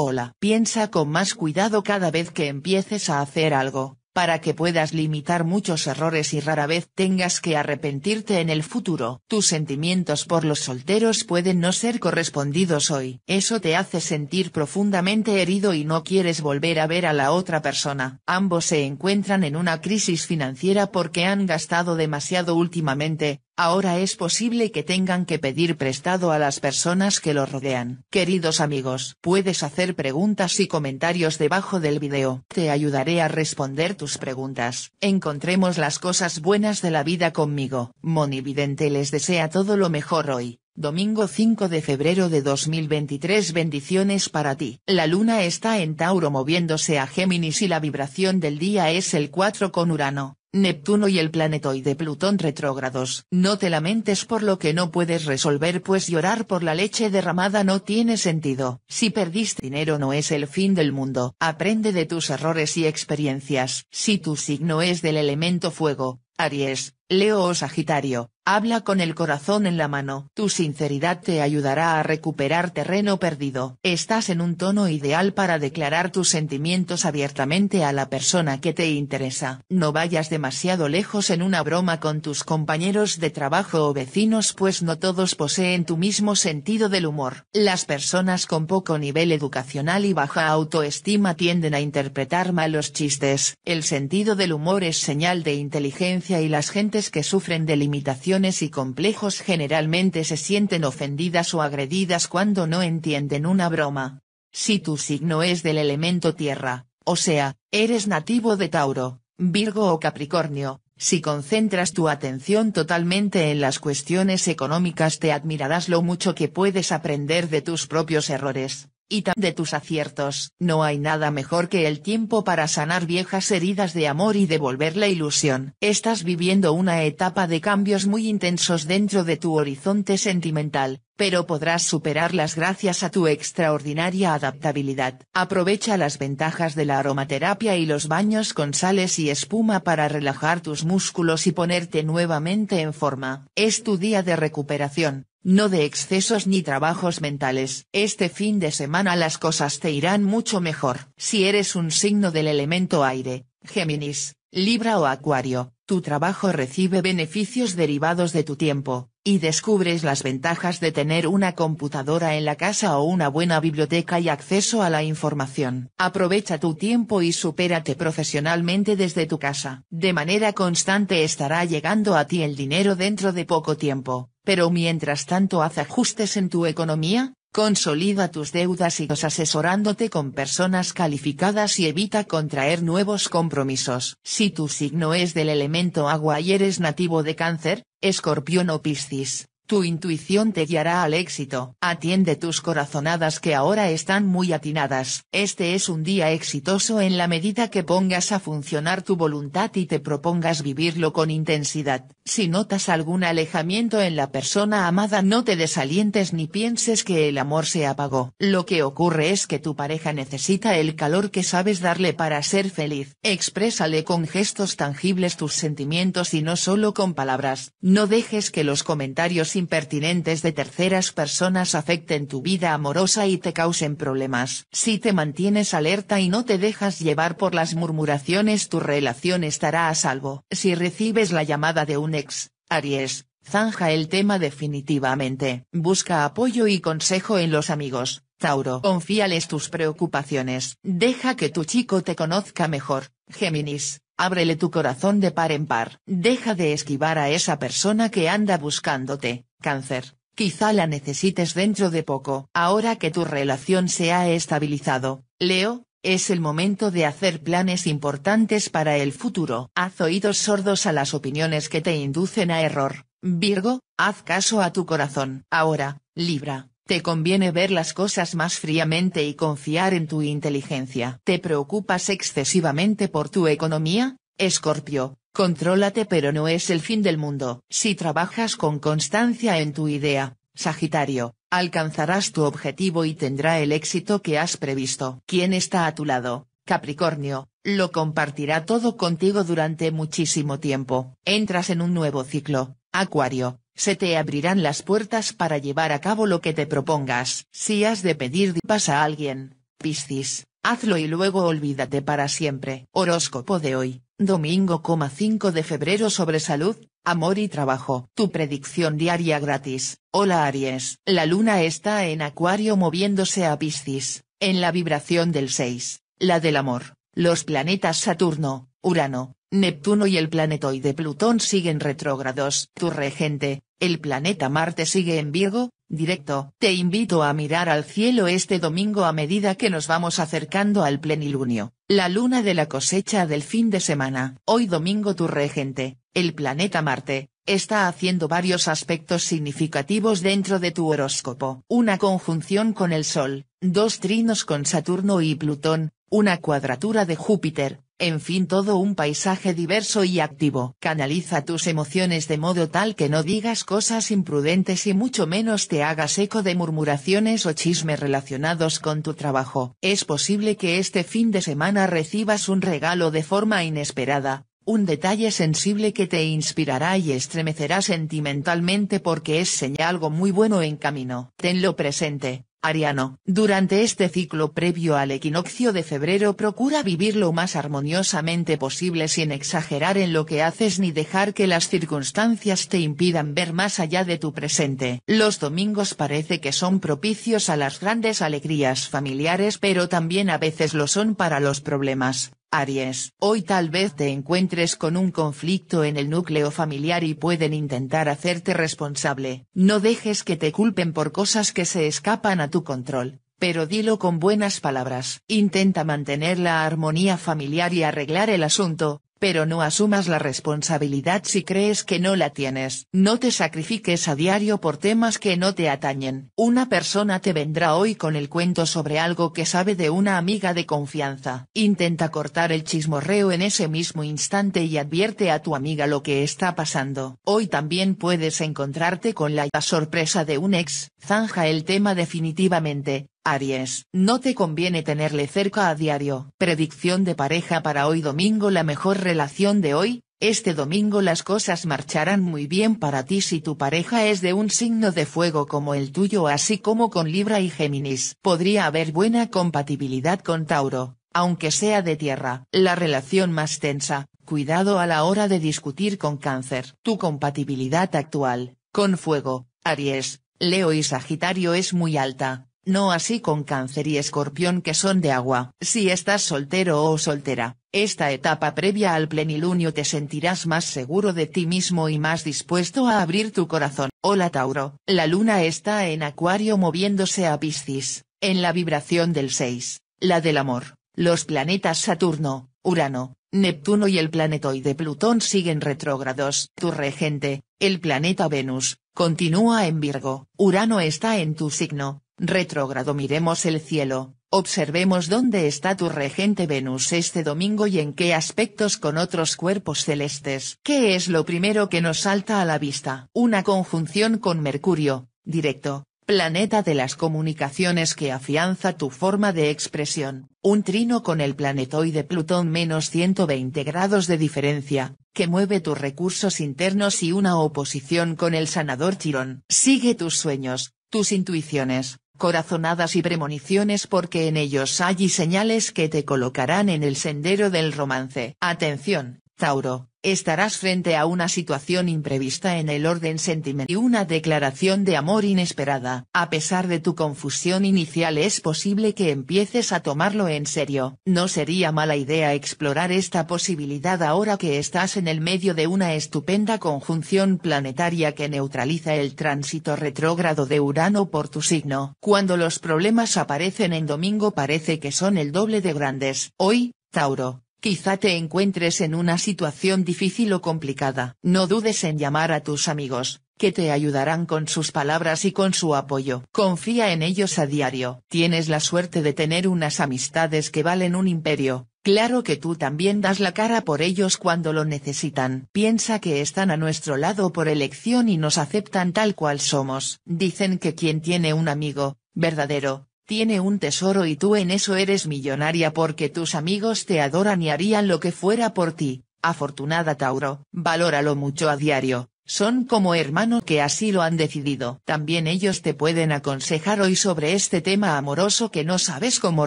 Hola. Piensa con más cuidado cada vez que empieces a hacer algo, para que puedas limitar muchos errores y rara vez tengas que arrepentirte en el futuro. Tus sentimientos por los solteros pueden no ser correspondidos hoy. Eso te hace sentir profundamente herido y no quieres volver a ver a la otra persona. Ambos se encuentran en una crisis financiera porque han gastado demasiado últimamente, Ahora es posible que tengan que pedir prestado a las personas que lo rodean. Queridos amigos, puedes hacer preguntas y comentarios debajo del video. Te ayudaré a responder tus preguntas. Encontremos las cosas buenas de la vida conmigo. Monividente les desea todo lo mejor hoy. Domingo 5 de febrero de 2023 Bendiciones para ti. La luna está en Tauro moviéndose a Géminis y la vibración del día es el 4 con Urano. Neptuno y el planetoide Plutón retrógrados. No te lamentes por lo que no puedes resolver pues llorar por la leche derramada no tiene sentido. Si perdiste dinero no es el fin del mundo. Aprende de tus errores y experiencias. Si tu signo es del elemento fuego, Aries, Leo o Sagitario, Habla con el corazón en la mano. Tu sinceridad te ayudará a recuperar terreno perdido. Estás en un tono ideal para declarar tus sentimientos abiertamente a la persona que te interesa. No vayas demasiado lejos en una broma con tus compañeros de trabajo o vecinos pues no todos poseen tu mismo sentido del humor. Las personas con poco nivel educacional y baja autoestima tienden a interpretar malos chistes. El sentido del humor es señal de inteligencia y las gentes que sufren de limitación y complejos generalmente se sienten ofendidas o agredidas cuando no entienden una broma. Si tu signo es del elemento tierra, o sea, eres nativo de Tauro, Virgo o Capricornio, si concentras tu atención totalmente en las cuestiones económicas te admirarás lo mucho que puedes aprender de tus propios errores y tan de tus aciertos. No hay nada mejor que el tiempo para sanar viejas heridas de amor y devolver la ilusión. Estás viviendo una etapa de cambios muy intensos dentro de tu horizonte sentimental, pero podrás superarlas gracias a tu extraordinaria adaptabilidad. Aprovecha las ventajas de la aromaterapia y los baños con sales y espuma para relajar tus músculos y ponerte nuevamente en forma. Es tu día de recuperación no de excesos ni trabajos mentales. Este fin de semana las cosas te irán mucho mejor. Si eres un signo del elemento aire, Géminis, Libra o Acuario, tu trabajo recibe beneficios derivados de tu tiempo, y descubres las ventajas de tener una computadora en la casa o una buena biblioteca y acceso a la información. Aprovecha tu tiempo y supérate profesionalmente desde tu casa. De manera constante estará llegando a ti el dinero dentro de poco tiempo, pero mientras tanto haz ajustes en tu economía, Consolida tus deudas y dos asesorándote con personas calificadas y evita contraer nuevos compromisos. Si tu signo es del elemento agua y eres nativo de cáncer, escorpión o piscis, tu intuición te guiará al éxito. Atiende tus corazonadas que ahora están muy atinadas. Este es un día exitoso en la medida que pongas a funcionar tu voluntad y te propongas vivirlo con intensidad. Si notas algún alejamiento en la persona amada no te desalientes ni pienses que el amor se apagó. Lo que ocurre es que tu pareja necesita el calor que sabes darle para ser feliz. Exprésale con gestos tangibles tus sentimientos y no solo con palabras. No dejes que los comentarios impertinentes de terceras personas afecten tu vida amorosa y te causen problemas. Si te mantienes alerta y no te dejas llevar por las murmuraciones tu relación estará a salvo. Si recibes la llamada de un ex, Aries, zanja el tema definitivamente. Busca apoyo y consejo en los amigos. Tauro. Confíales tus preocupaciones. Deja que tu chico te conozca mejor. Géminis. Ábrele tu corazón de par en par. Deja de esquivar a esa persona que anda buscándote. Cáncer, quizá la necesites dentro de poco. Ahora que tu relación se ha estabilizado, Leo, es el momento de hacer planes importantes para el futuro. Haz oídos sordos a las opiniones que te inducen a error. Virgo, haz caso a tu corazón. Ahora, Libra, te conviene ver las cosas más fríamente y confiar en tu inteligencia. ¿Te preocupas excesivamente por tu economía? Escorpio, Contrólate pero no es el fin del mundo. Si trabajas con constancia en tu idea, Sagitario, alcanzarás tu objetivo y tendrá el éxito que has previsto. ¿Quién está a tu lado? Capricornio, lo compartirá todo contigo durante muchísimo tiempo. Entras en un nuevo ciclo. Acuario, se te abrirán las puertas para llevar a cabo lo que te propongas. Si has de pedir dipas a alguien, Piscis, hazlo y luego olvídate para siempre. Horóscopo de hoy. Domingo, 5 de febrero sobre salud, amor y trabajo. Tu predicción diaria gratis. Hola Aries. La luna está en Acuario moviéndose a Piscis, en la vibración del 6, la del amor. Los planetas Saturno, Urano, Neptuno y el planetoide Plutón siguen retrógrados. Tu regente, el planeta Marte sigue en Virgo, Directo. Te invito a mirar al cielo este domingo a medida que nos vamos acercando al plenilunio, la luna de la cosecha del fin de semana. Hoy domingo tu regente, el planeta Marte, está haciendo varios aspectos significativos dentro de tu horóscopo. Una conjunción con el Sol, dos trinos con Saturno y Plutón, una cuadratura de Júpiter, en fin todo un paisaje diverso y activo. Canaliza tus emociones de modo tal que no digas cosas imprudentes y mucho menos te hagas eco de murmuraciones o chismes relacionados con tu trabajo. Es posible que este fin de semana recibas un regalo de forma inesperada, un detalle sensible que te inspirará y estremecerá sentimentalmente porque es señal algo muy bueno en camino. Tenlo presente, Ariano, durante este ciclo previo al equinoccio de febrero procura vivir lo más armoniosamente posible sin exagerar en lo que haces ni dejar que las circunstancias te impidan ver más allá de tu presente. Los domingos parece que son propicios a las grandes alegrías familiares pero también a veces lo son para los problemas. Aries, hoy tal vez te encuentres con un conflicto en el núcleo familiar y pueden intentar hacerte responsable. No dejes que te culpen por cosas que se escapan a tu control, pero dilo con buenas palabras. Intenta mantener la armonía familiar y arreglar el asunto, pero no asumas la responsabilidad si crees que no la tienes. No te sacrifiques a diario por temas que no te atañen. Una persona te vendrá hoy con el cuento sobre algo que sabe de una amiga de confianza. Intenta cortar el chismorreo en ese mismo instante y advierte a tu amiga lo que está pasando. Hoy también puedes encontrarte con la sorpresa de un ex. Zanja el tema definitivamente, Aries, no te conviene tenerle cerca a diario. Predicción de pareja para hoy domingo La mejor relación de hoy, este domingo las cosas marcharán muy bien para ti si tu pareja es de un signo de fuego como el tuyo así como con Libra y Géminis. Podría haber buena compatibilidad con Tauro, aunque sea de tierra. La relación más tensa, cuidado a la hora de discutir con cáncer. Tu compatibilidad actual, con fuego, Aries, Leo y Sagitario es muy alta no así con cáncer y escorpión que son de agua. Si estás soltero o soltera, esta etapa previa al plenilunio te sentirás más seguro de ti mismo y más dispuesto a abrir tu corazón. Hola Tauro, la luna está en acuario moviéndose a Piscis, en la vibración del 6, la del amor. Los planetas Saturno, Urano, Neptuno y el planetoide Plutón siguen retrógrados. Tu regente, el planeta Venus, continúa en Virgo. Urano está en tu signo, retrogrado miremos el cielo, observemos dónde está tu regente Venus este domingo y en qué aspectos con otros cuerpos celestes. ¿Qué es lo primero que nos salta a la vista? Una conjunción con Mercurio, directo, planeta de las comunicaciones que afianza tu forma de expresión, un trino con el planetoide Plutón menos 120 grados de diferencia, que mueve tus recursos internos y una oposición con el sanador Chirón. Sigue tus sueños, tus intuiciones, corazonadas y premoniciones porque en ellos hay señales que te colocarán en el sendero del romance. Atención, Tauro, estarás frente a una situación imprevista en el orden sentimental y una declaración de amor inesperada. A pesar de tu confusión inicial es posible que empieces a tomarlo en serio. No sería mala idea explorar esta posibilidad ahora que estás en el medio de una estupenda conjunción planetaria que neutraliza el tránsito retrógrado de Urano por tu signo. Cuando los problemas aparecen en domingo parece que son el doble de grandes. Hoy, Tauro, Quizá te encuentres en una situación difícil o complicada. No dudes en llamar a tus amigos, que te ayudarán con sus palabras y con su apoyo. Confía en ellos a diario. Tienes la suerte de tener unas amistades que valen un imperio. Claro que tú también das la cara por ellos cuando lo necesitan. Piensa que están a nuestro lado por elección y nos aceptan tal cual somos. Dicen que quien tiene un amigo, verdadero, tiene un tesoro y tú en eso eres millonaria porque tus amigos te adoran y harían lo que fuera por ti, afortunada Tauro, valóralo mucho a diario, son como hermano que así lo han decidido. También ellos te pueden aconsejar hoy sobre este tema amoroso que no sabes cómo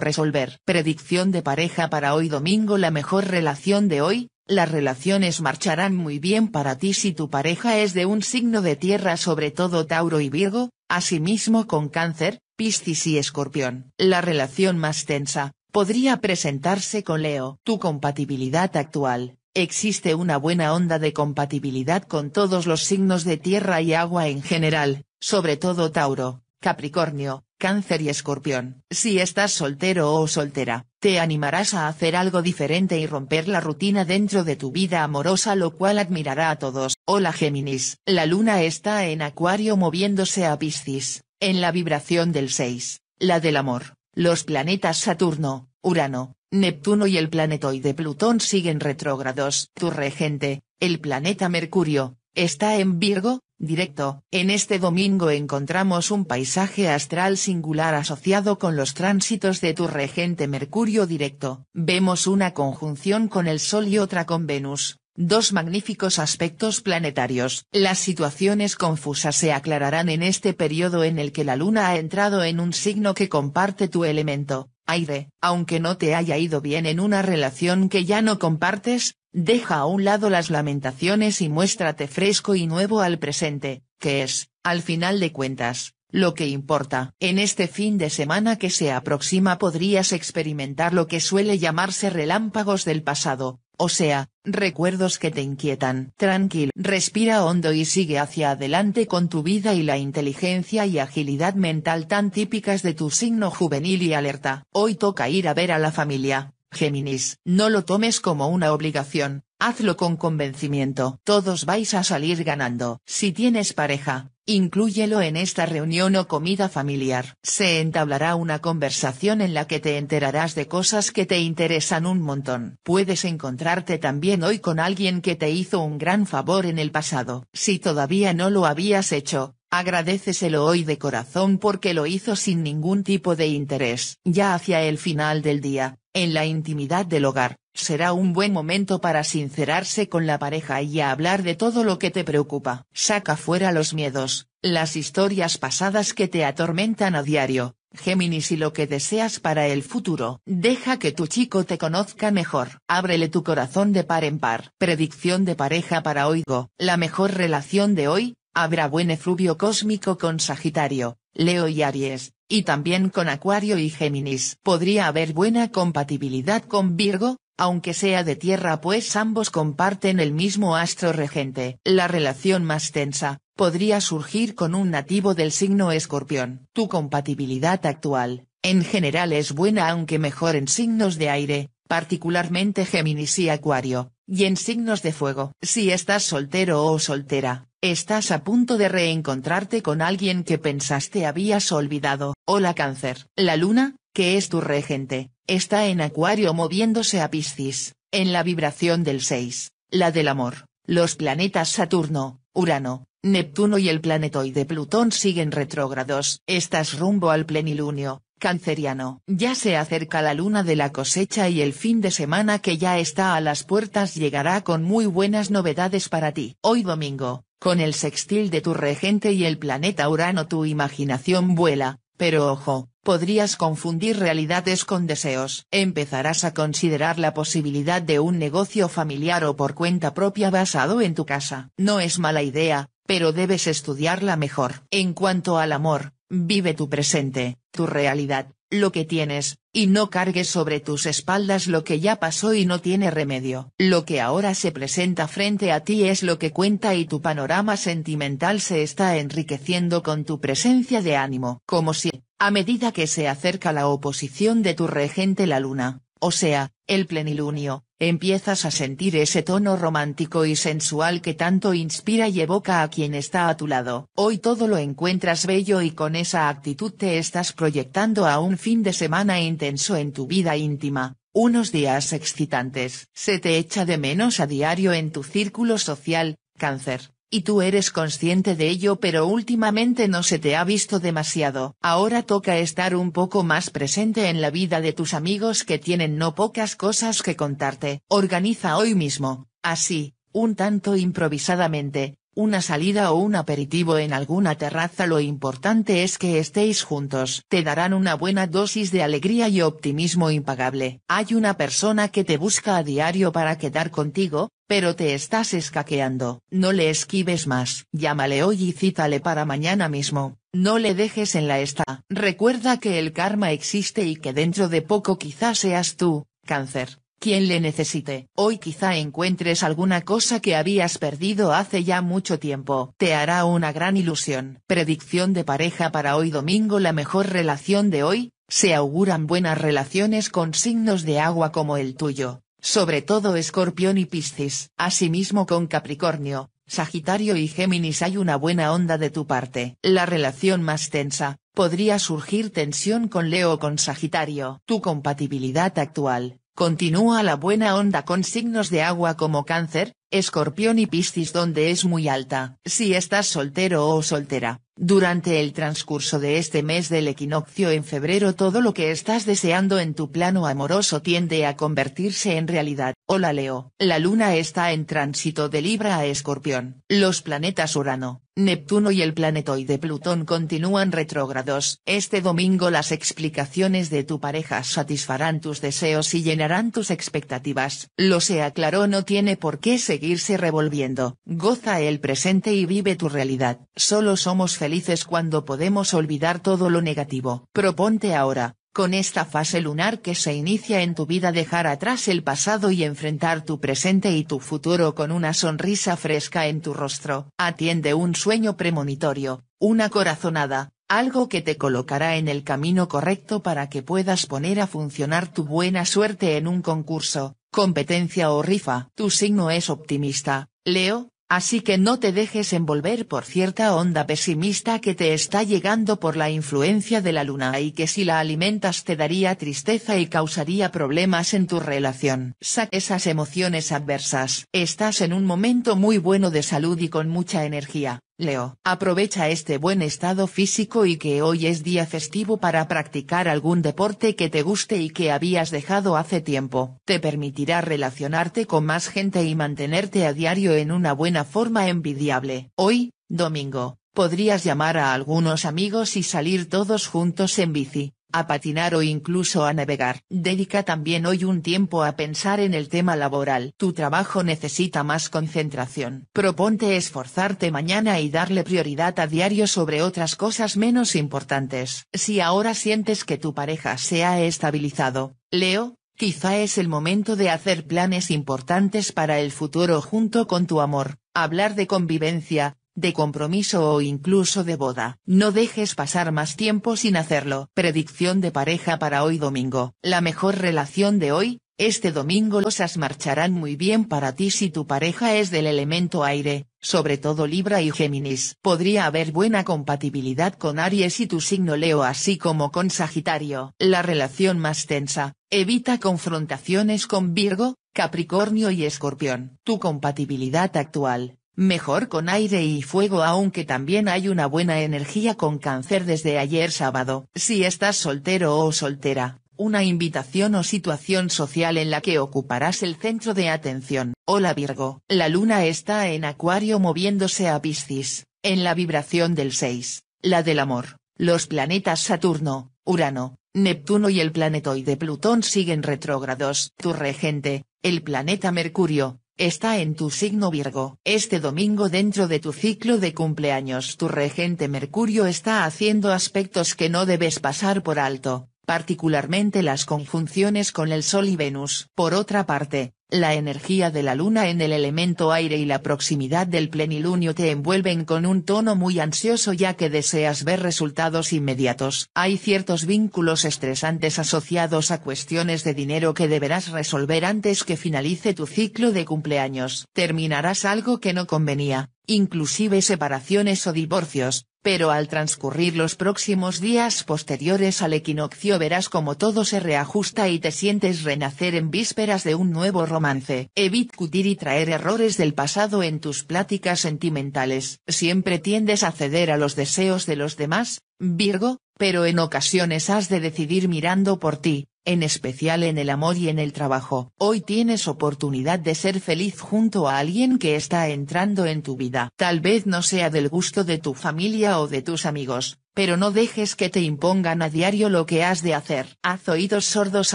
resolver. Predicción de pareja para hoy domingo La mejor relación de hoy, las relaciones marcharán muy bien para ti si tu pareja es de un signo de tierra sobre todo Tauro y Virgo, asimismo con cáncer, Piscis y Escorpión. La relación más tensa, podría presentarse con Leo. Tu compatibilidad actual. Existe una buena onda de compatibilidad con todos los signos de tierra y agua en general, sobre todo Tauro, Capricornio, Cáncer y Escorpión. Si estás soltero o soltera, te animarás a hacer algo diferente y romper la rutina dentro de tu vida amorosa lo cual admirará a todos. Hola Géminis. La luna está en Acuario moviéndose a Piscis en la vibración del 6, la del amor, los planetas Saturno, Urano, Neptuno y el planetoide Plutón siguen retrógrados. Tu regente, el planeta Mercurio, está en Virgo, directo. En este domingo encontramos un paisaje astral singular asociado con los tránsitos de tu regente Mercurio directo. Vemos una conjunción con el Sol y otra con Venus, Dos magníficos aspectos planetarios. Las situaciones confusas se aclararán en este periodo en el que la Luna ha entrado en un signo que comparte tu elemento, aire. Aunque no te haya ido bien en una relación que ya no compartes, deja a un lado las lamentaciones y muéstrate fresco y nuevo al presente, que es, al final de cuentas, lo que importa. En este fin de semana que se aproxima podrías experimentar lo que suele llamarse relámpagos del pasado, o sea, recuerdos que te inquietan. Tranquilo, respira hondo y sigue hacia adelante con tu vida y la inteligencia y agilidad mental tan típicas de tu signo juvenil y alerta. Hoy toca ir a ver a la familia, Géminis. No lo tomes como una obligación, hazlo con convencimiento. Todos vais a salir ganando. Si tienes pareja, Inclúyelo en esta reunión o comida familiar. Se entablará una conversación en la que te enterarás de cosas que te interesan un montón. Puedes encontrarte también hoy con alguien que te hizo un gran favor en el pasado. Si todavía no lo habías hecho, Agradeceselo hoy de corazón porque lo hizo sin ningún tipo de interés. Ya hacia el final del día, en la intimidad del hogar, será un buen momento para sincerarse con la pareja y hablar de todo lo que te preocupa. Saca fuera los miedos, las historias pasadas que te atormentan a diario, Géminis y lo que deseas para el futuro. Deja que tu chico te conozca mejor. Ábrele tu corazón de par en par. Predicción de pareja para Oigo. La mejor relación de hoy, Habrá buen efluvio cósmico con Sagitario, Leo y Aries, y también con Acuario y Géminis. Podría haber buena compatibilidad con Virgo, aunque sea de tierra pues ambos comparten el mismo astro regente. La relación más tensa, podría surgir con un nativo del signo escorpión. Tu compatibilidad actual, en general es buena aunque mejor en signos de aire, particularmente Géminis y Acuario, y en signos de fuego. Si estás soltero o soltera, Estás a punto de reencontrarte con alguien que pensaste habías olvidado. Hola cáncer. La luna, que es tu regente, está en acuario moviéndose a Piscis, en la vibración del 6, la del amor. Los planetas Saturno, Urano, Neptuno y el planetoide Plutón siguen retrógrados. Estás rumbo al plenilunio, canceriano. Ya se acerca la luna de la cosecha y el fin de semana que ya está a las puertas llegará con muy buenas novedades para ti. Hoy domingo, con el sextil de tu regente y el planeta Urano tu imaginación vuela, pero ojo, podrías confundir realidades con deseos. Empezarás a considerar la posibilidad de un negocio familiar o por cuenta propia basado en tu casa. No es mala idea, pero debes estudiarla mejor. En cuanto al amor, vive tu presente, tu realidad, lo que tienes, y no cargues sobre tus espaldas lo que ya pasó y no tiene remedio. Lo que ahora se presenta frente a ti es lo que cuenta y tu panorama sentimental se está enriqueciendo con tu presencia de ánimo. Como si, a medida que se acerca la oposición de tu regente la luna, o sea, el plenilunio, empiezas a sentir ese tono romántico y sensual que tanto inspira y evoca a quien está a tu lado. Hoy todo lo encuentras bello y con esa actitud te estás proyectando a un fin de semana intenso en tu vida íntima. Unos días excitantes. Se te echa de menos a diario en tu círculo social, cáncer y tú eres consciente de ello pero últimamente no se te ha visto demasiado. Ahora toca estar un poco más presente en la vida de tus amigos que tienen no pocas cosas que contarte. Organiza hoy mismo, así, un tanto improvisadamente, una salida o un aperitivo en alguna terraza lo importante es que estéis juntos. Te darán una buena dosis de alegría y optimismo impagable. Hay una persona que te busca a diario para quedar contigo, pero te estás escaqueando, no le esquives más. Llámale hoy y cítale para mañana mismo, no le dejes en la esta. Recuerda que el karma existe y que dentro de poco quizás seas tú, cáncer, quien le necesite. Hoy quizá encuentres alguna cosa que habías perdido hace ya mucho tiempo. Te hará una gran ilusión. Predicción de pareja para hoy domingo La mejor relación de hoy, se auguran buenas relaciones con signos de agua como el tuyo, sobre todo Escorpión y Piscis. Asimismo con Capricornio, Sagitario y Géminis hay una buena onda de tu parte. La relación más tensa, podría surgir tensión con Leo o con Sagitario. Tu compatibilidad actual, continúa la buena onda con signos de agua como Cáncer, Escorpión y Piscis donde es muy alta. Si estás soltero o soltera, durante el transcurso de este mes del equinoccio en febrero todo lo que estás deseando en tu plano amoroso tiende a convertirse en realidad. Hola Leo. La luna está en tránsito de Libra a Escorpión. Los planetas Urano, Neptuno y el planetoide Plutón continúan retrógrados. Este domingo las explicaciones de tu pareja satisfarán tus deseos y llenarán tus expectativas. Lo se aclaró no tiene por qué se irse revolviendo. Goza el presente y vive tu realidad. Solo somos felices cuando podemos olvidar todo lo negativo. Proponte ahora, con esta fase lunar que se inicia en tu vida dejar atrás el pasado y enfrentar tu presente y tu futuro con una sonrisa fresca en tu rostro. Atiende un sueño premonitorio, una corazonada, algo que te colocará en el camino correcto para que puedas poner a funcionar tu buena suerte en un concurso, competencia o rifa. Tu signo es optimista, Leo, así que no te dejes envolver por cierta onda pesimista que te está llegando por la influencia de la luna y que si la alimentas te daría tristeza y causaría problemas en tu relación. Saca esas emociones adversas. Estás en un momento muy bueno de salud y con mucha energía. Leo, aprovecha este buen estado físico y que hoy es día festivo para practicar algún deporte que te guste y que habías dejado hace tiempo. Te permitirá relacionarte con más gente y mantenerte a diario en una buena forma envidiable. Hoy, domingo, podrías llamar a algunos amigos y salir todos juntos en bici a patinar o incluso a navegar. Dedica también hoy un tiempo a pensar en el tema laboral. Tu trabajo necesita más concentración. Proponte esforzarte mañana y darle prioridad a diario sobre otras cosas menos importantes. Si ahora sientes que tu pareja se ha estabilizado, Leo, Quizá es el momento de hacer planes importantes para el futuro junto con tu amor, hablar de convivencia, de compromiso o incluso de boda. No dejes pasar más tiempo sin hacerlo. Predicción de pareja para hoy domingo. La mejor relación de hoy, este domingo los as marcharán muy bien para ti si tu pareja es del elemento aire, sobre todo Libra y Géminis. Podría haber buena compatibilidad con Aries y tu signo Leo así como con Sagitario. La relación más tensa, evita confrontaciones con Virgo, Capricornio y Escorpión. Tu compatibilidad actual, Mejor con aire y fuego aunque también hay una buena energía con cáncer desde ayer sábado. Si estás soltero o soltera, una invitación o situación social en la que ocuparás el centro de atención. Hola Virgo. La luna está en acuario moviéndose a Piscis, en la vibración del 6, la del amor. Los planetas Saturno, Urano, Neptuno y el planetoide Plutón siguen retrógrados. Tu regente, el planeta Mercurio, Está en tu signo Virgo. Este domingo dentro de tu ciclo de cumpleaños tu regente Mercurio está haciendo aspectos que no debes pasar por alto, particularmente las conjunciones con el Sol y Venus. Por otra parte, la energía de la Luna en el elemento aire y la proximidad del plenilunio te envuelven con un tono muy ansioso ya que deseas ver resultados inmediatos. Hay ciertos vínculos estresantes asociados a cuestiones de dinero que deberás resolver antes que finalice tu ciclo de cumpleaños. Terminarás algo que no convenía, inclusive separaciones o divorcios, pero al transcurrir los próximos días posteriores al equinoccio verás como todo se reajusta y te sientes renacer en vísperas de un nuevo romance. cutir y traer errores del pasado en tus pláticas sentimentales. Siempre tiendes a ceder a los deseos de los demás, Virgo, pero en ocasiones has de decidir mirando por ti, en especial en el amor y en el trabajo. Hoy tienes oportunidad de ser feliz junto a alguien que está entrando en tu vida. Tal vez no sea del gusto de tu familia o de tus amigos, pero no dejes que te impongan a diario lo que has de hacer. Haz oídos sordos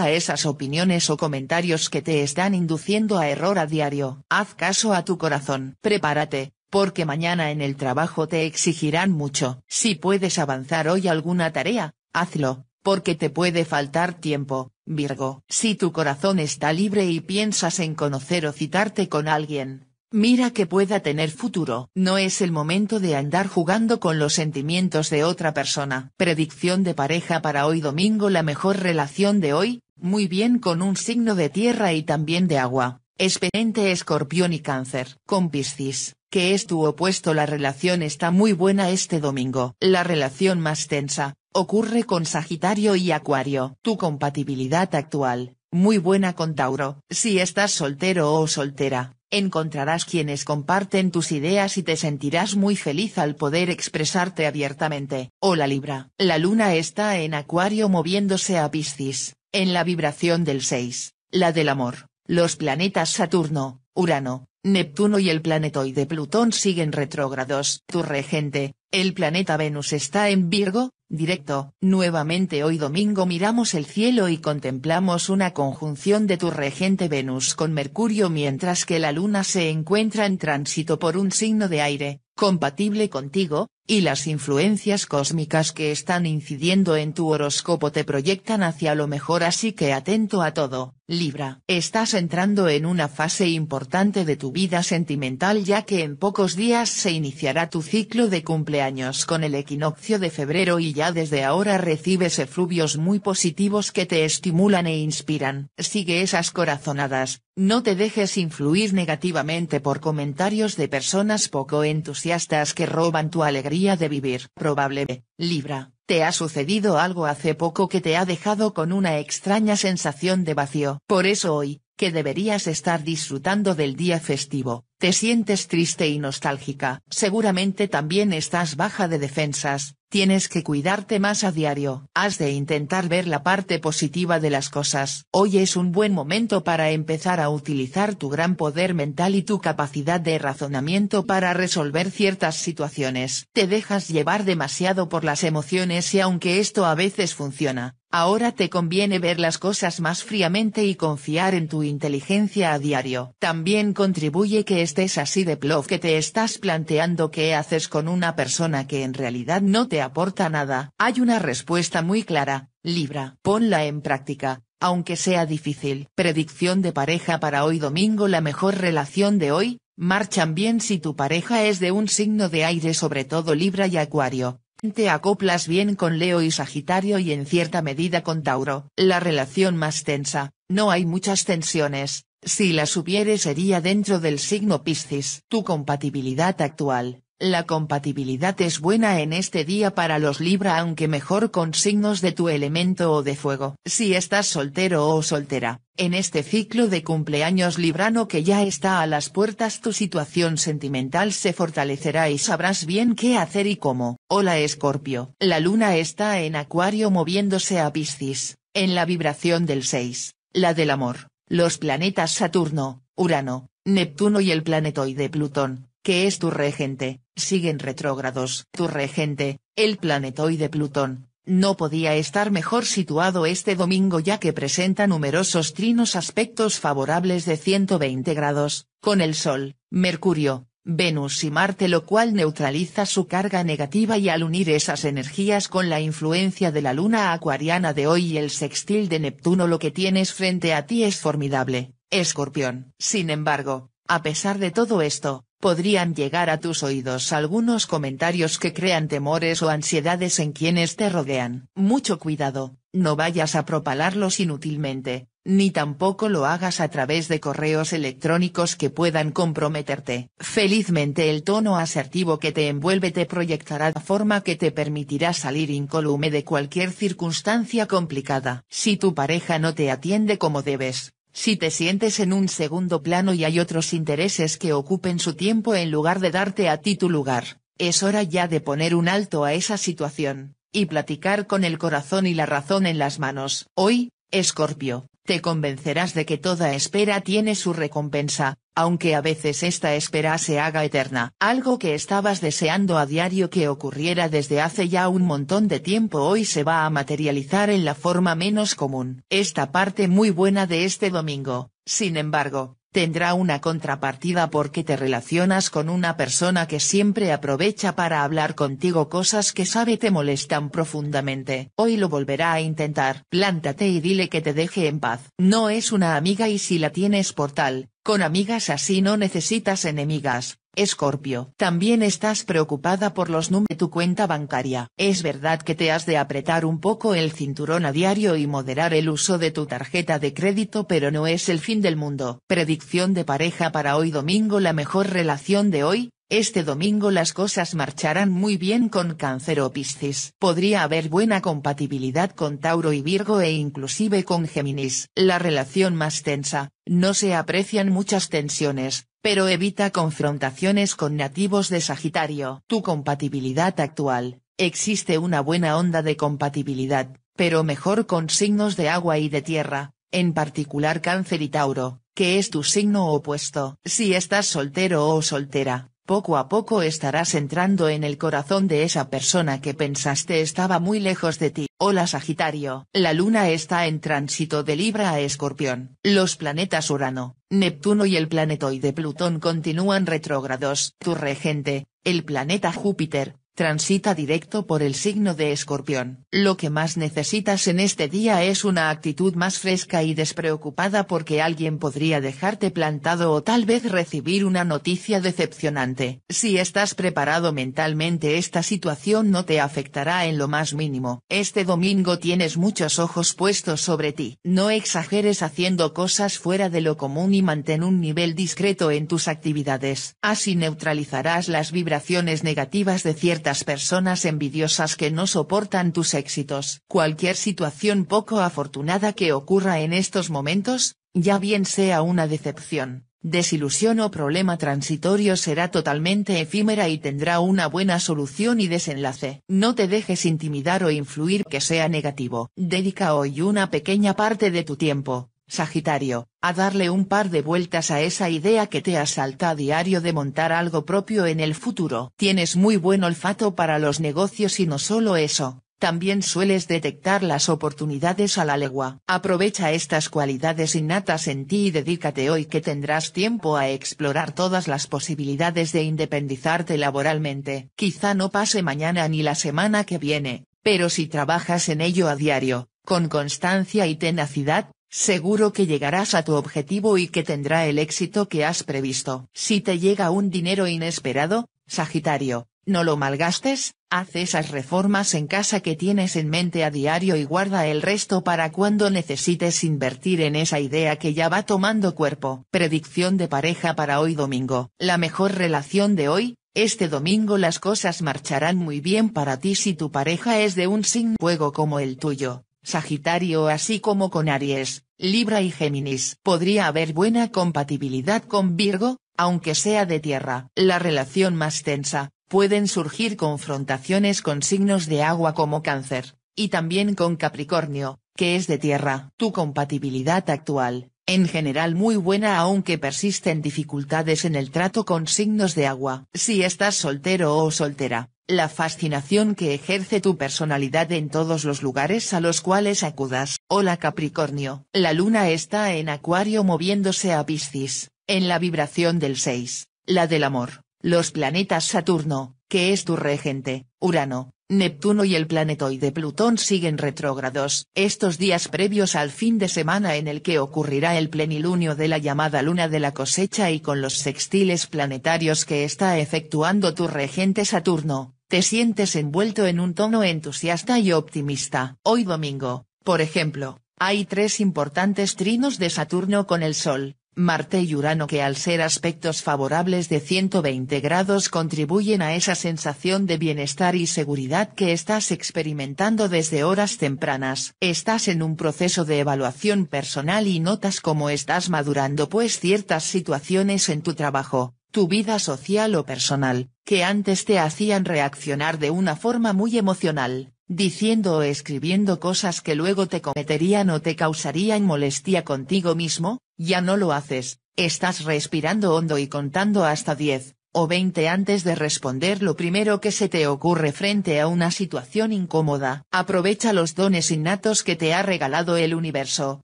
a esas opiniones o comentarios que te están induciendo a error a diario. Haz caso a tu corazón. Prepárate, porque mañana en el trabajo te exigirán mucho. Si puedes avanzar hoy alguna tarea, hazlo porque te puede faltar tiempo, Virgo. Si tu corazón está libre y piensas en conocer o citarte con alguien, mira que pueda tener futuro. No es el momento de andar jugando con los sentimientos de otra persona. Predicción de pareja para hoy domingo La mejor relación de hoy, muy bien con un signo de tierra y también de agua. Esperente escorpión y cáncer. Con Piscis, que es tu opuesto la relación está muy buena este domingo. La relación más tensa, ocurre con Sagitario y Acuario. Tu compatibilidad actual, muy buena con Tauro. Si estás soltero o soltera, encontrarás quienes comparten tus ideas y te sentirás muy feliz al poder expresarte abiertamente. Hola Libra. La luna está en Acuario moviéndose a Piscis, en la vibración del 6, la del amor. Los planetas Saturno, Urano, Neptuno y el planetoide Plutón siguen retrógrados. Tu regente, el planeta Venus está en Virgo, Directo, nuevamente hoy domingo miramos el cielo y contemplamos una conjunción de tu regente Venus con Mercurio mientras que la Luna se encuentra en tránsito por un signo de aire, compatible contigo, y las influencias cósmicas que están incidiendo en tu horóscopo te proyectan hacia lo mejor así que atento a todo, Libra. Estás entrando en una fase importante de tu vida sentimental ya que en pocos días se iniciará tu ciclo de cumpleaños con el equinoccio de febrero y ya desde ahora recibes efluvios muy positivos que te estimulan e inspiran. Sigue esas corazonadas, no te dejes influir negativamente por comentarios de personas poco entusiastas que roban tu alegría de vivir. Probablemente, Libra, te ha sucedido algo hace poco que te ha dejado con una extraña sensación de vacío. Por eso hoy, que deberías estar disfrutando del día festivo, te sientes triste y nostálgica. Seguramente también estás baja de defensas, Tienes que cuidarte más a diario. Has de intentar ver la parte positiva de las cosas. Hoy es un buen momento para empezar a utilizar tu gran poder mental y tu capacidad de razonamiento para resolver ciertas situaciones. Te dejas llevar demasiado por las emociones y aunque esto a veces funciona, Ahora te conviene ver las cosas más fríamente y confiar en tu inteligencia a diario. También contribuye que estés así de plof que te estás planteando qué haces con una persona que en realidad no te aporta nada. Hay una respuesta muy clara, Libra. Ponla en práctica, aunque sea difícil. Predicción de pareja para hoy domingo La mejor relación de hoy, marchan bien si tu pareja es de un signo de aire sobre todo Libra y Acuario te acoplas bien con Leo y Sagitario y en cierta medida con Tauro. La relación más tensa, no hay muchas tensiones, si las hubiere sería dentro del signo Piscis. Tu compatibilidad actual, la compatibilidad es buena en este día para los Libra aunque mejor con signos de tu elemento o de fuego. Si estás soltero o soltera, en este ciclo de cumpleaños librano que ya está a las puertas tu situación sentimental se fortalecerá y sabrás bien qué hacer y cómo. Hola Escorpio. La luna está en Acuario moviéndose a Piscis, en la vibración del 6, la del amor. Los planetas Saturno, Urano, Neptuno y el planetoide Plutón que es tu regente, siguen retrógrados. Tu regente, el planetoide Plutón, no podía estar mejor situado este domingo ya que presenta numerosos trinos aspectos favorables de 120 grados, con el Sol, Mercurio, Venus y Marte lo cual neutraliza su carga negativa y al unir esas energías con la influencia de la luna acuariana de hoy y el sextil de Neptuno lo que tienes frente a ti es formidable, escorpión. Sin embargo, a pesar de todo esto, podrían llegar a tus oídos algunos comentarios que crean temores o ansiedades en quienes te rodean. Mucho cuidado, no vayas a propalarlos inútilmente, ni tampoco lo hagas a través de correos electrónicos que puedan comprometerte. Felizmente el tono asertivo que te envuelve te proyectará de forma que te permitirá salir incólume de cualquier circunstancia complicada. Si tu pareja no te atiende como debes, si te sientes en un segundo plano y hay otros intereses que ocupen su tiempo en lugar de darte a ti tu lugar, es hora ya de poner un alto a esa situación, y platicar con el corazón y la razón en las manos. Hoy, Escorpio, te convencerás de que toda espera tiene su recompensa, aunque a veces esta espera se haga eterna. Algo que estabas deseando a diario que ocurriera desde hace ya un montón de tiempo hoy se va a materializar en la forma menos común. Esta parte muy buena de este domingo, sin embargo, tendrá una contrapartida porque te relacionas con una persona que siempre aprovecha para hablar contigo cosas que sabe te molestan profundamente. Hoy lo volverá a intentar. Plántate y dile que te deje en paz. No es una amiga y si la tienes por tal, con amigas así no necesitas enemigas, Escorpio. También estás preocupada por los números de tu cuenta bancaria. Es verdad que te has de apretar un poco el cinturón a diario y moderar el uso de tu tarjeta de crédito pero no es el fin del mundo. Predicción de pareja para hoy domingo La mejor relación de hoy, este domingo las cosas marcharán muy bien con Cáncer o Piscis. Podría haber buena compatibilidad con Tauro y Virgo e inclusive con Géminis. La relación más tensa, no se aprecian muchas tensiones, pero evita confrontaciones con nativos de Sagitario. Tu compatibilidad actual, existe una buena onda de compatibilidad, pero mejor con signos de agua y de tierra, en particular cáncer y tauro, que es tu signo opuesto. Si estás soltero o soltera, poco a poco estarás entrando en el corazón de esa persona que pensaste estaba muy lejos de ti. Hola Sagitario. La luna está en tránsito de Libra a Escorpión. Los planetas Urano, Neptuno y el planetoide Plutón continúan retrógrados. Tu regente, el planeta Júpiter, transita directo por el signo de escorpión. Lo que más necesitas en este día es una actitud más fresca y despreocupada porque alguien podría dejarte plantado o tal vez recibir una noticia decepcionante. Si estás preparado mentalmente esta situación no te afectará en lo más mínimo. Este domingo tienes muchos ojos puestos sobre ti. No exageres haciendo cosas fuera de lo común y mantén un nivel discreto en tus actividades. Así neutralizarás las vibraciones negativas de ciertas las personas envidiosas que no soportan tus éxitos. Cualquier situación poco afortunada que ocurra en estos momentos, ya bien sea una decepción, desilusión o problema transitorio será totalmente efímera y tendrá una buena solución y desenlace. No te dejes intimidar o influir que sea negativo. Dedica hoy una pequeña parte de tu tiempo, Sagitario, a darle un par de vueltas a esa idea que te asalta a diario de montar algo propio en el futuro. Tienes muy buen olfato para los negocios y no solo eso, también sueles detectar las oportunidades a la legua. Aprovecha estas cualidades innatas en ti y dedícate hoy que tendrás tiempo a explorar todas las posibilidades de independizarte laboralmente. Quizá no pase mañana ni la semana que viene, pero si trabajas en ello a diario, con constancia y tenacidad, Seguro que llegarás a tu objetivo y que tendrá el éxito que has previsto. Si te llega un dinero inesperado, Sagitario, no lo malgastes, haz esas reformas en casa que tienes en mente a diario y guarda el resto para cuando necesites invertir en esa idea que ya va tomando cuerpo. Predicción de pareja para hoy domingo. La mejor relación de hoy, este domingo las cosas marcharán muy bien para ti si tu pareja es de un signo fuego como el tuyo. Sagitario así como con Aries, Libra y Géminis. Podría haber buena compatibilidad con Virgo, aunque sea de tierra. La relación más tensa, pueden surgir confrontaciones con signos de agua como cáncer, y también con Capricornio, que es de tierra. Tu compatibilidad actual, en general muy buena aunque persisten dificultades en el trato con signos de agua. Si estás soltero o soltera, la fascinación que ejerce tu personalidad en todos los lugares a los cuales acudas. Hola Capricornio. La luna está en Acuario moviéndose a Piscis, en la vibración del 6, la del amor. Los planetas Saturno, que es tu regente, Urano, Neptuno y el planetoide Plutón siguen retrógrados, estos días previos al fin de semana en el que ocurrirá el plenilunio de la llamada luna de la cosecha y con los sextiles planetarios que está efectuando tu regente Saturno, te sientes envuelto en un tono entusiasta y optimista. Hoy domingo, por ejemplo, hay tres importantes trinos de Saturno con el Sol, Marte y Urano que al ser aspectos favorables de 120 grados contribuyen a esa sensación de bienestar y seguridad que estás experimentando desde horas tempranas. Estás en un proceso de evaluación personal y notas cómo estás madurando pues ciertas situaciones en tu trabajo, tu vida social o personal, que antes te hacían reaccionar de una forma muy emocional, diciendo o escribiendo cosas que luego te cometerían o te causarían molestia contigo mismo, ya no lo haces, estás respirando hondo y contando hasta 10 o 20 antes de responder lo primero que se te ocurre frente a una situación incómoda. Aprovecha los dones innatos que te ha regalado el universo,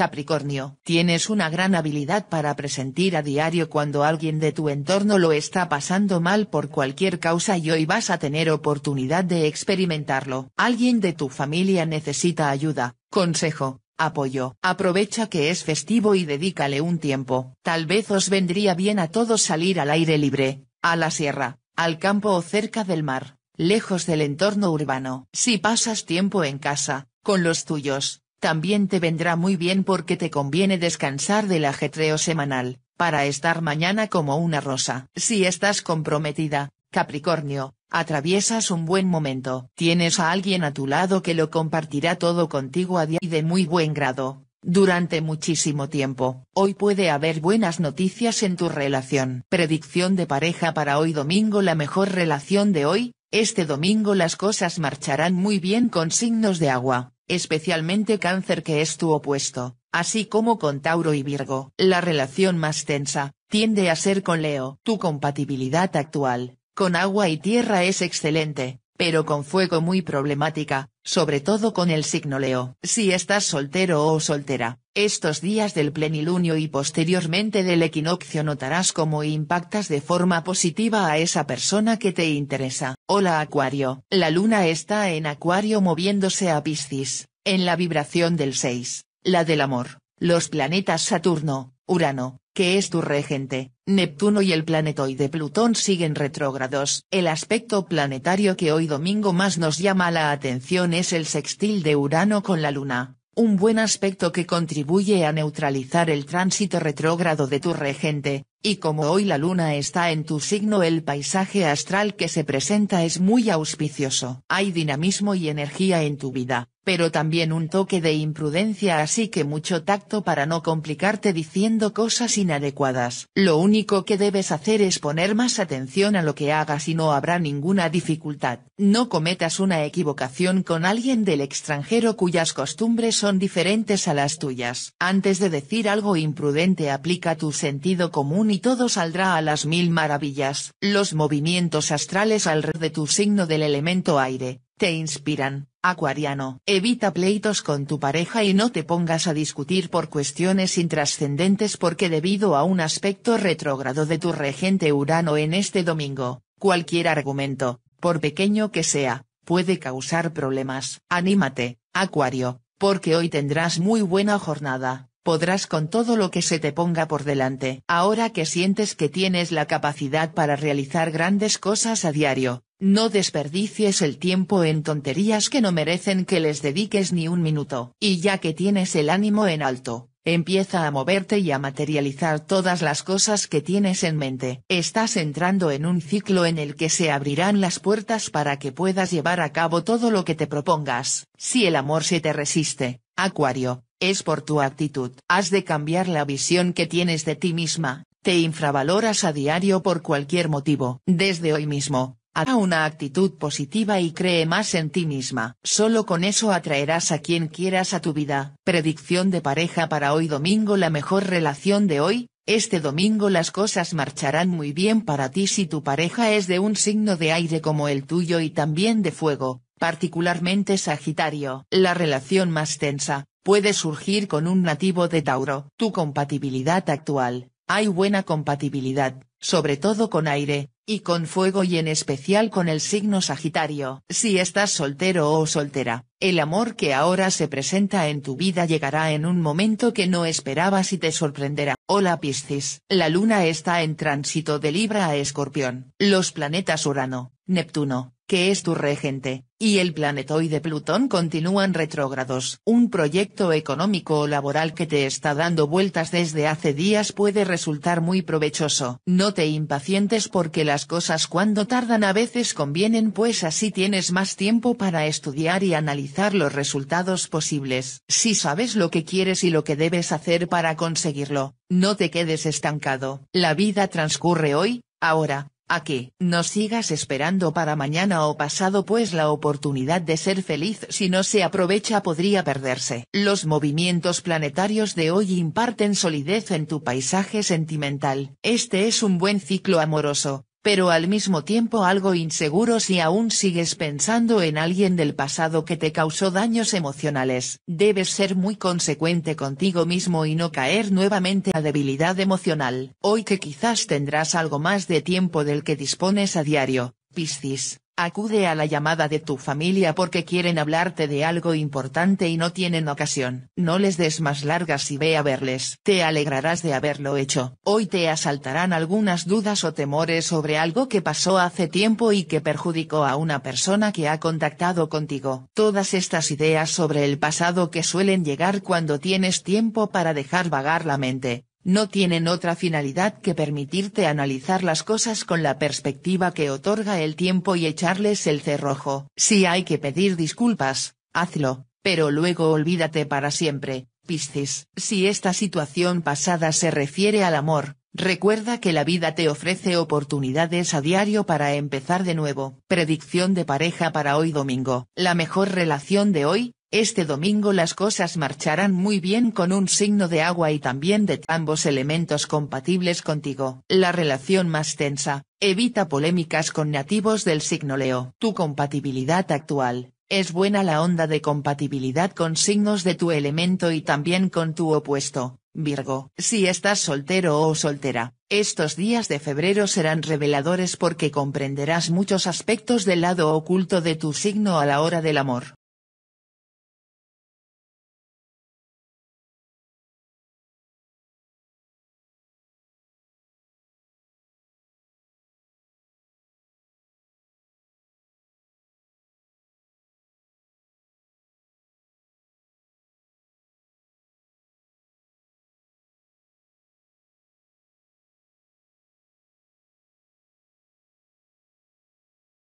Capricornio, tienes una gran habilidad para presentir a diario cuando alguien de tu entorno lo está pasando mal por cualquier causa y hoy vas a tener oportunidad de experimentarlo. Alguien de tu familia necesita ayuda, consejo, apoyo. Aprovecha que es festivo y dedícale un tiempo. Tal vez os vendría bien a todos salir al aire libre, a la sierra, al campo o cerca del mar, lejos del entorno urbano. Si pasas tiempo en casa, con los tuyos, también te vendrá muy bien porque te conviene descansar del ajetreo semanal, para estar mañana como una rosa. Si estás comprometida, Capricornio, atraviesas un buen momento. Tienes a alguien a tu lado que lo compartirá todo contigo a día y de muy buen grado, durante muchísimo tiempo. Hoy puede haber buenas noticias en tu relación. Predicción de pareja para hoy domingo La mejor relación de hoy, este domingo las cosas marcharán muy bien con signos de agua especialmente cáncer que es tu opuesto, así como con Tauro y Virgo. La relación más tensa, tiende a ser con Leo. Tu compatibilidad actual, con agua y tierra es excelente, pero con fuego muy problemática, sobre todo con el signo Leo. Si estás soltero o soltera, estos días del plenilunio y posteriormente del equinoccio notarás cómo impactas de forma positiva a esa persona que te interesa. Hola Acuario. La luna está en Acuario moviéndose a Piscis, en la vibración del 6, la del amor. Los planetas Saturno, Urano, que es tu regente, Neptuno y el planetoide Plutón siguen retrógrados. El aspecto planetario que hoy domingo más nos llama la atención es el sextil de Urano con la Luna, un buen aspecto que contribuye a neutralizar el tránsito retrógrado de tu regente, y como hoy la luna está en tu signo el paisaje astral que se presenta es muy auspicioso. Hay dinamismo y energía en tu vida, pero también un toque de imprudencia así que mucho tacto para no complicarte diciendo cosas inadecuadas. Lo único que debes hacer es poner más atención a lo que hagas y no habrá ninguna dificultad. No cometas una equivocación con alguien del extranjero cuyas costumbres son diferentes a las tuyas. Antes de decir algo imprudente aplica tu sentido común y todo saldrá a las mil maravillas. Los movimientos astrales alrededor de tu signo del elemento aire, te inspiran, acuariano. Evita pleitos con tu pareja y no te pongas a discutir por cuestiones intrascendentes porque debido a un aspecto retrógrado de tu regente Urano en este domingo, cualquier argumento, por pequeño que sea, puede causar problemas. Anímate, acuario, porque hoy tendrás muy buena jornada podrás con todo lo que se te ponga por delante. Ahora que sientes que tienes la capacidad para realizar grandes cosas a diario, no desperdicies el tiempo en tonterías que no merecen que les dediques ni un minuto. Y ya que tienes el ánimo en alto, empieza a moverte y a materializar todas las cosas que tienes en mente. Estás entrando en un ciclo en el que se abrirán las puertas para que puedas llevar a cabo todo lo que te propongas. Si el amor se te resiste, Acuario, es por tu actitud. Has de cambiar la visión que tienes de ti misma, te infravaloras a diario por cualquier motivo. Desde hoy mismo, haga una actitud positiva y cree más en ti misma. Solo con eso atraerás a quien quieras a tu vida. Predicción de pareja para hoy domingo La mejor relación de hoy, este domingo las cosas marcharán muy bien para ti si tu pareja es de un signo de aire como el tuyo y también de fuego particularmente Sagitario. La relación más tensa, puede surgir con un nativo de Tauro. Tu compatibilidad actual, hay buena compatibilidad, sobre todo con aire, y con fuego y en especial con el signo Sagitario. Si estás soltero o soltera, el amor que ahora se presenta en tu vida llegará en un momento que no esperabas y te sorprenderá. Hola Piscis. La luna está en tránsito de Libra a Escorpión. Los planetas Urano, Neptuno, que es tu regente, y el planetoide Plutón continúan retrógrados. Un proyecto económico o laboral que te está dando vueltas desde hace días puede resultar muy provechoso. No te impacientes porque las cosas cuando tardan a veces convienen pues así tienes más tiempo para estudiar y analizar los resultados posibles. Si sabes lo que quieres y lo que debes hacer para conseguirlo, no te quedes estancado. La vida transcurre hoy, ahora, Aquí, no sigas esperando para mañana o pasado pues la oportunidad de ser feliz si no se aprovecha podría perderse. Los movimientos planetarios de hoy imparten solidez en tu paisaje sentimental. Este es un buen ciclo amoroso, pero al mismo tiempo algo inseguro si aún sigues pensando en alguien del pasado que te causó daños emocionales. Debes ser muy consecuente contigo mismo y no caer nuevamente a debilidad emocional. Hoy que quizás tendrás algo más de tiempo del que dispones a diario, Piscis, Acude a la llamada de tu familia porque quieren hablarte de algo importante y no tienen ocasión. No les des más largas y ve a verles. Te alegrarás de haberlo hecho. Hoy te asaltarán algunas dudas o temores sobre algo que pasó hace tiempo y que perjudicó a una persona que ha contactado contigo. Todas estas ideas sobre el pasado que suelen llegar cuando tienes tiempo para dejar vagar la mente, no tienen otra finalidad que permitirte analizar las cosas con la perspectiva que otorga el tiempo y echarles el cerrojo. Si hay que pedir disculpas, hazlo, pero luego olvídate para siempre, Piscis. Si esta situación pasada se refiere al amor, Recuerda que la vida te ofrece oportunidades a diario para empezar de nuevo. Predicción de pareja para hoy domingo. La mejor relación de hoy, este domingo las cosas marcharán muy bien con un signo de agua y también de ambos elementos compatibles contigo. La relación más tensa, evita polémicas con nativos del signo Leo. Tu compatibilidad actual, es buena la onda de compatibilidad con signos de tu elemento y también con tu opuesto, Virgo. Si estás soltero o soltera, estos días de febrero serán reveladores porque comprenderás muchos aspectos del lado oculto de tu signo a la hora del amor.